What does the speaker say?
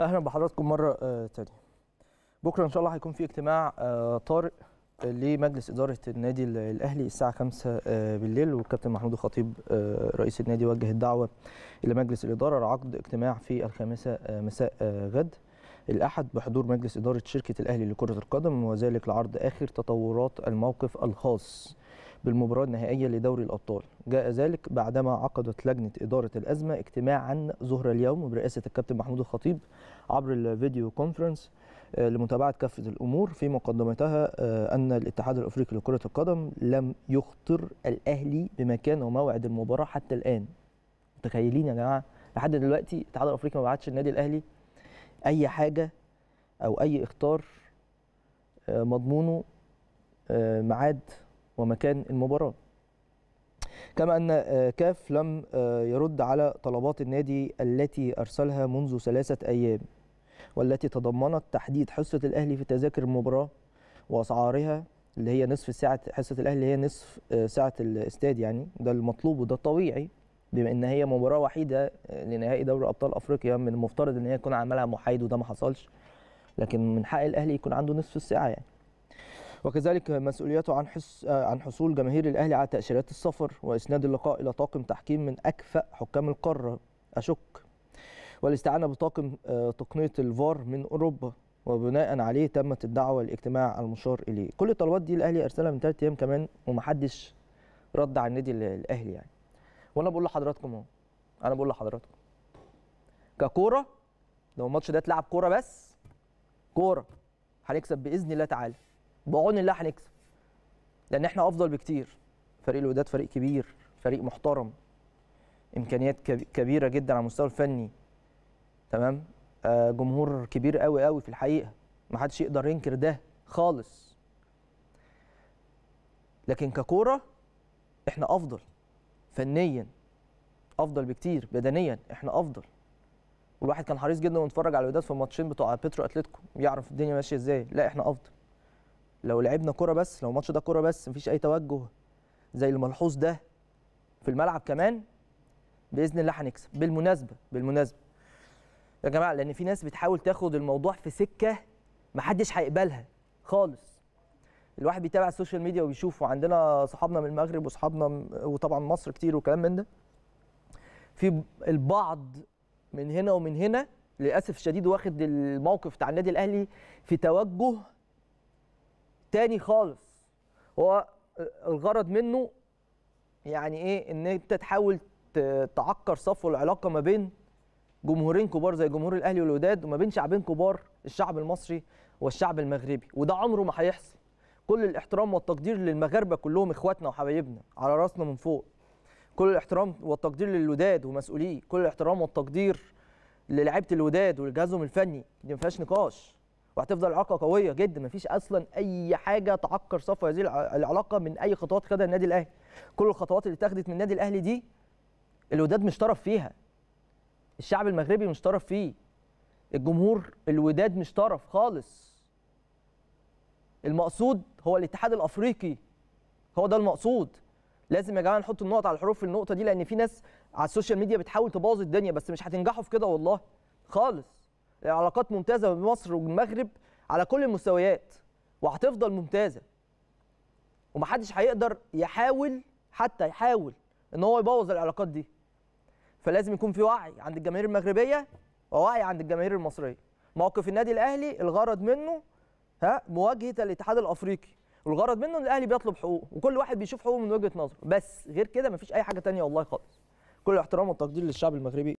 اهلا بحضراتكم مره آه، تانية بكره ان شاء الله هيكون في اجتماع آه، طارئ آه، لمجلس اداره النادي الاهلي الساعه 5 بالليل والكابتن محمود الخطيب رئيس النادي وجه الدعوه الى مجلس الاداره لعقد اجتماع في الخامسه مساء غد الأحد بحضور مجلس إدارة شركة الأهلي لكرة القدم وذلك لعرض آخر تطورات الموقف الخاص بالمباراة النهائية لدوري الأبطال جاء ذلك بعدما عقدت لجنة إدارة الأزمة اجتماعا ظهر اليوم برئاسة الكابتن محمود الخطيب عبر الفيديو كونفرنس آه، لمتابعة كافة الأمور في مقدمتها آه، أن الاتحاد الأفريقي لكرة القدم لم يخطر الأهلي بمكان وموعد المباراة حتى الآن متخيلين يا جماعة لحد دلوقتي الاتحاد الأفريقي ما بعتش النادي الأهلي أي حاجة أو أي اختار آه، مضمونه ميعاد ومكان المباراه كما أن آه، كاف لم آه، يرد على طلبات النادي التي أرسلها منذ ثلاثة أيام والتي تضمنت تحديد حصة الأهلي في تذاكر المباراة وأسعارها اللي هي نصف ساعة حصة الأهلي هي نصف آه، ساعة الاستاد يعني ده المطلوب وده الطبيعي بما ان هي مباراه وحيده لنهائي دوري ابطال افريقيا من المفترض ان هي يكون عملها محايد وده ما حصلش لكن من حق الاهلي يكون عنده نصف الساعه يعني وكذلك مسؤوليته عن حس آه، عن حصول جماهير الاهلي على تاشيرات السفر واسناد اللقاء الى طاقم تحكيم من اكفأ حكام القاره اشك والاستعانه بطاقم آه، تقنيه الفار من اوروبا وبناء عليه تمت الدعوه للاجتماع المشار اليه كل الطلبات دي الاهلي ارسلها من ثلاث ايام كمان ومحدش رد على النادي الاهلي يعني وانا بقول لحضراتكم اهو انا بقول لحضراتكم ككوره لو الماتش ده اتلعب كوره بس كوره هنكسب باذن الله تعالى بعون الله هنكسب لان احنا افضل بكتير فريق الوداد فريق كبير فريق محترم امكانيات كبيره جدا على المستوى الفني تمام آه جمهور كبير قوي قوي في الحقيقه ما حدش يقدر ينكر ده خالص لكن ككوره احنا افضل فنيا افضل بكتير بدنيا احنا افضل والواحد كان حريص جدا ويتفرج على الوداد في الماتشين بتوع بترو اتلتيكو يعرف الدنيا ماشيه ازاي لا احنا افضل لو لعبنا كرة بس لو الماتش ده كرة بس مفيش أي توجه زي الملحوظ ده في الملعب كمان باذن الله هنكسب بالمناسبه بالمناسبه يا جماعه لان في ناس بتحاول تاخد الموضوع في سكه محدش هيقبلها خالص الواحد بيتابع السوشيال ميديا وبيشوف وعندنا صحابنا من المغرب وصحابنا وطبعا مصر كتير وكلام من ده في البعض من هنا ومن هنا للاسف الشديد واخد الموقف بتاع النادي الاهلي في توجه تاني خالص هو الغرض منه يعني ايه ان انت تحاول تعكر صفو العلاقه ما بين جمهورين كبار زي جمهور الاهلي والوداد وما بين شعبين كبار الشعب المصري والشعب المغربي وده عمره ما هيحصل كل الاحترام والتقدير للمغاربه كلهم اخواتنا وحبايبنا على راسنا من فوق كل الاحترام والتقدير للوداد ومسؤوليه كل الاحترام والتقدير للاعيبه الوداد ولجهازهم الفني دي ما فيهاش نقاش وهتفضل علاقه قويه جدا مفيش اصلا اي حاجه تعكر صفو هذه العلاقه من اي خطوات خدها النادي الاهلي كل الخطوات اللي اتخذت من النادي الاهلي دي الوداد مش طرف فيها الشعب المغربي مش طرف فيه الجمهور الوداد مش طرف خالص المقصود هو الاتحاد الافريقي هو ده المقصود لازم يا جماعه نحط النقط على الحروف في النقطه دي لان في ناس على السوشيال ميديا بتحاول تبوظ الدنيا بس مش هتنجحوا في كده والله خالص علاقات ممتازه بين مصر والمغرب على كل المستويات وهتفضل ممتازه ومحدش هيقدر يحاول حتى يحاول ان هو يبوظ العلاقات دي فلازم يكون في وعي عند الجماهير المغربيه ووعي عند الجماهير المصريه موقف النادي الاهلي الغرض منه ها مواجهه الاتحاد الافريقي والغرض منه ان الاهلي بيطلب حقوقه وكل واحد بيشوف حقوقه من وجهه نظره بس غير كده مفيش اي حاجه تانية والله خالص كل الاحترام والتقدير للشعب المغربي